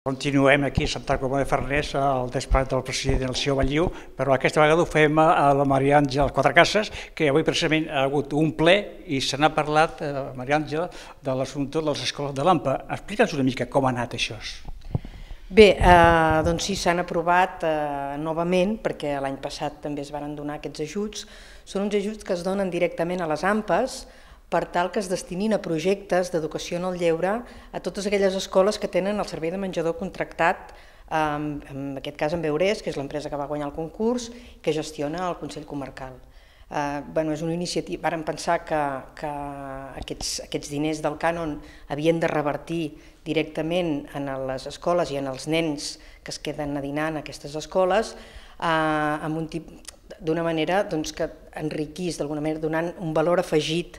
Continuem aquí a Santa Coloma de Farners, al despatx del president del CEO Balliu, però aquesta vegada ho fem a la Maria Àngel Quatre que avui precisament ha hagut un ple i se n'ha parlat, eh, Maria Àngel, de l'assumpte de les escoles de l'AMPA. Explica'ns una mica com ha anat això. Bé, eh, doncs sí, s'han aprovat eh, novament, perquè l'any passat també es van donar aquests ajuts. Són uns ajuts que es donen directament a les AMPAs, per tal que es destinin a projectes d'educació en el lleure a totes aquelles escoles que tenen el servei de menjador contractat, en aquest cas amb Eurés, que és l'empresa que va guanyar el concurs, que gestiona el Consell Comarcal. Eh, bueno, és una iniciativa, varen pensar que, que aquests, aquests diners del cànon havien de revertir directament en les escoles i en els nens que es queden a dinar en aquestes escoles, eh, d'una manera doncs, que enriquís, d'alguna manera donant un valor afegit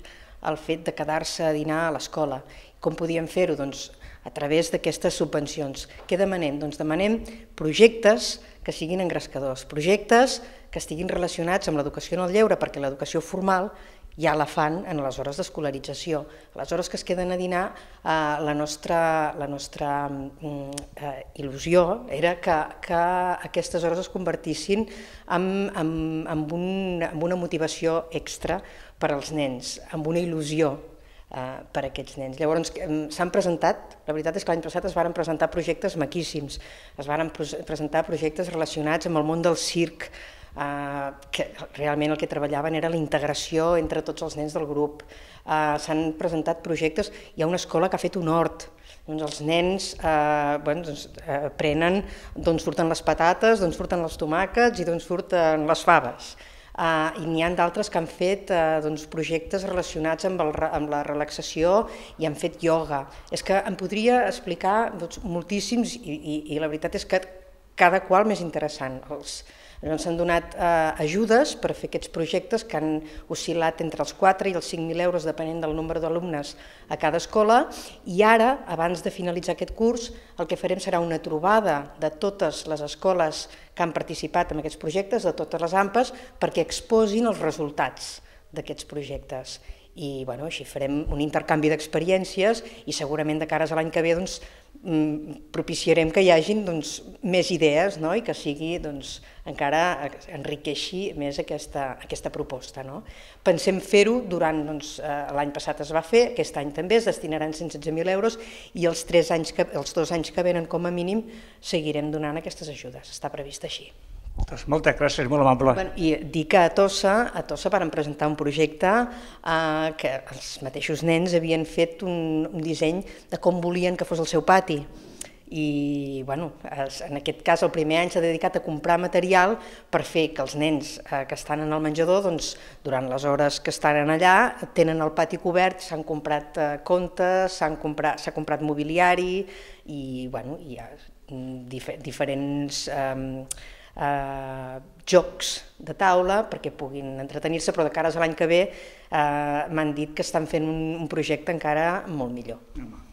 el fet de quedar-se a dinar a l'escola. Com podíem fer-ho? Doncs a través d'aquestes subvencions. Què demanem? Doncs demanem projectes que siguin engrescadors, projectes que estiguin relacionats amb l'educació en el lleure, perquè l'educació formal ja la fan en les hores d'escolarització. A les hores que es queden a dinar, eh, la nostra, la nostra mm, eh, il·lusió era que, que aquestes hores es convertissin en, en, en, un, en una motivació extra per als nens, en una il·lusió eh, per a aquests nens. Llavors, mm, s'han presentat, la veritat és que l'any passat es varen presentar projectes maquíssims, es varen presentar projectes relacionats amb el món del circ, eh, que realment el que treballaven era la integració entre tots els nens del grup. Eh, S'han presentat projectes, hi ha una escola que ha fet un hort, doncs els nens eh, bueno, doncs, eh, prenen d'on surten les patates, d'on surten els tomàquets i d'on surten les faves. Eh, I n'hi ha d'altres que han fet eh, doncs, projectes relacionats amb, el, amb la relaxació i han fet ioga. És que em podria explicar doncs, moltíssims i, i, i la veritat és que cada qual més interessant. Els, ens han donat eh, ajudes per fer aquests projectes que han oscil·lat entre els 4 i els 5.000 euros depenent del nombre d'alumnes a cada escola i ara, abans de finalitzar aquest curs, el que farem serà una trobada de totes les escoles que han participat en aquests projectes, de totes les AMPes, perquè exposin els resultats d'aquests projectes. I bueno, així farem un intercanvi d'experiències i segurament de cares a l'any que ve doncs, mm, propiciarem que hi hagin doncs, més idees no? i que sigui doncs, encara enriqueixi més aquesta, aquesta proposta. No? Pensem fer-ho durant doncs, eh, l'any passat es va fer, aquest any també es destinaran 116.000 euros i els, tres anys que, els dos anys que venen com a mínim seguirem donant aquestes ajudes, està previst així. Doncs moltes gràcies, molt amable. Bueno, I dir que a Tossa, a Tossa varen presentar un projecte eh, que els mateixos nens havien fet un, un disseny de com volien que fos el seu pati i bueno, en aquest cas el primer any s'ha dedicat a comprar material per fer que els nens eh, que estan en el menjador, doncs, durant les hores que estan allà, tenen el pati cobert, s'han comprat eh, comptes, s'ha comprat, comprat mobiliari i, bueno, hi ha mm, diferents... Eh, eh, jocs de taula perquè puguin entretenir-se, però de cares a l'any que ve eh, m'han dit que estan fent un, un projecte encara molt millor. Mm.